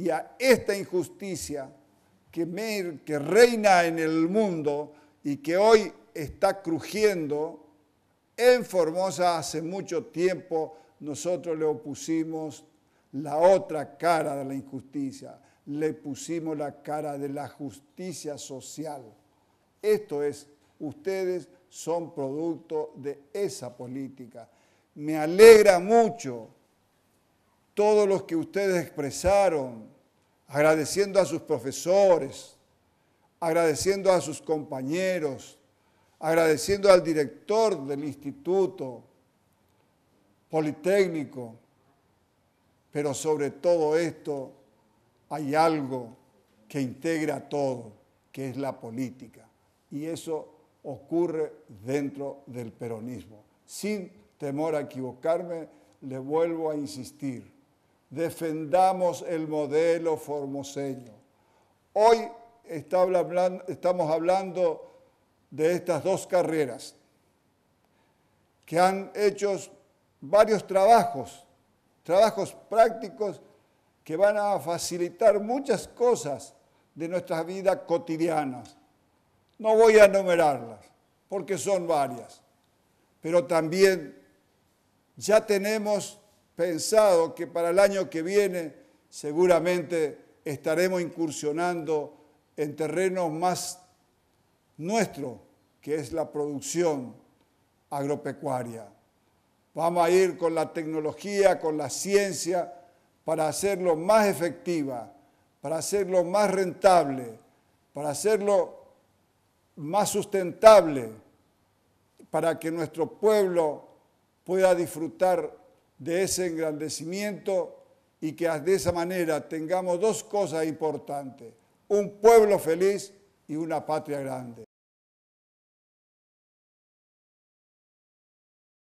y a esta injusticia que, que reina en el mundo y que hoy está crujiendo, en Formosa hace mucho tiempo nosotros le opusimos la otra cara de la injusticia, le pusimos la cara de la justicia social. Esto es, ustedes son producto de esa política. Me alegra mucho todos los que ustedes expresaron, agradeciendo a sus profesores, agradeciendo a sus compañeros, agradeciendo al director del instituto politécnico, pero sobre todo esto hay algo que integra todo, que es la política. Y eso ocurre dentro del peronismo. Sin temor a equivocarme, le vuelvo a insistir defendamos el modelo formoseño. Hoy estamos hablando de estas dos carreras que han hecho varios trabajos, trabajos prácticos que van a facilitar muchas cosas de nuestras vidas cotidianas. No voy a enumerarlas, porque son varias, pero también ya tenemos pensado que para el año que viene seguramente estaremos incursionando en terrenos más nuestros, que es la producción agropecuaria. Vamos a ir con la tecnología, con la ciencia, para hacerlo más efectiva, para hacerlo más rentable, para hacerlo más sustentable, para que nuestro pueblo pueda disfrutar de ese engrandecimiento y que de esa manera tengamos dos cosas importantes, un pueblo feliz y una patria grande.